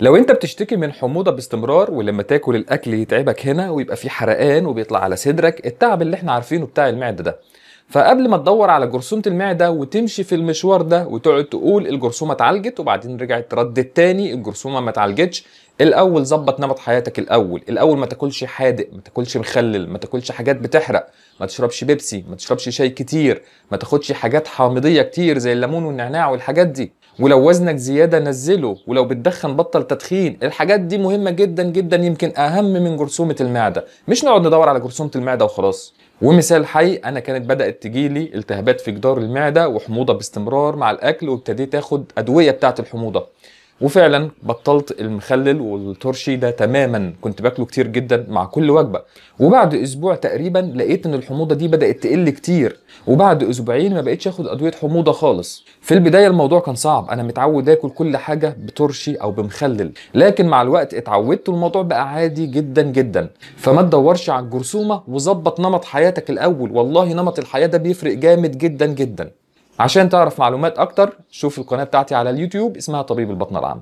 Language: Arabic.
لو انت بتشتكي من حموضه باستمرار ولما تاكل الاكل يتعبك هنا ويبقى في حرقان وبيطلع على صدرك التعب اللي احنا عارفينه بتاع المعده ده فقبل ما تدور على جرثومه المعده وتمشي في المشوار ده وتقعد تقول الجرثومه اتعالجت وبعدين رجعت ردت تاني الجرثومه ما اتعالجتش الاول ظبط نمط حياتك الاول الاول ما تاكلش حادق ما تاكلش مخلل ما تاكلش حاجات بتحرق ما تشربش بيبسي ما تشربش شاي كتير ما تاخدش حاجات حامضيه كتير زي الليمون والنعناع والحاجات دي ولو وزنك زياده نزله ولو بتدخن بطل تدخين الحاجات دي مهمه جدا جدا يمكن اهم من جرثومه المعده مش نقعد ندور على جرثومه المعده وخلاص ومثال حي انا كانت بدات تجيلي التهابات في جدار المعده وحموضه باستمرار مع الاكل وابتديت اخد ادويه بتاعه الحموضه وفعلا بطلت المخلل والترشي ده تماما كنت باكله كتير جدا مع كل وجبه وبعد اسبوع تقريبا لقيت ان الحموضه دي بدات تقل كتير وبعد اسبوعين ما بقتش اخد ادويه حموضه خالص في البدايه الموضوع كان صعب انا متعود اكل كل حاجه بترشي او بمخلل لكن مع الوقت اتعودت والموضوع بقى عادي جدا جدا فما تدورش على الجرثومه وظبط نمط حياتك الاول والله نمط الحياه ده بيفرق جامد جدا جدا عشان تعرف معلومات أكتر شوف القناة بتاعتي على اليوتيوب اسمها طبيب البطنة العامة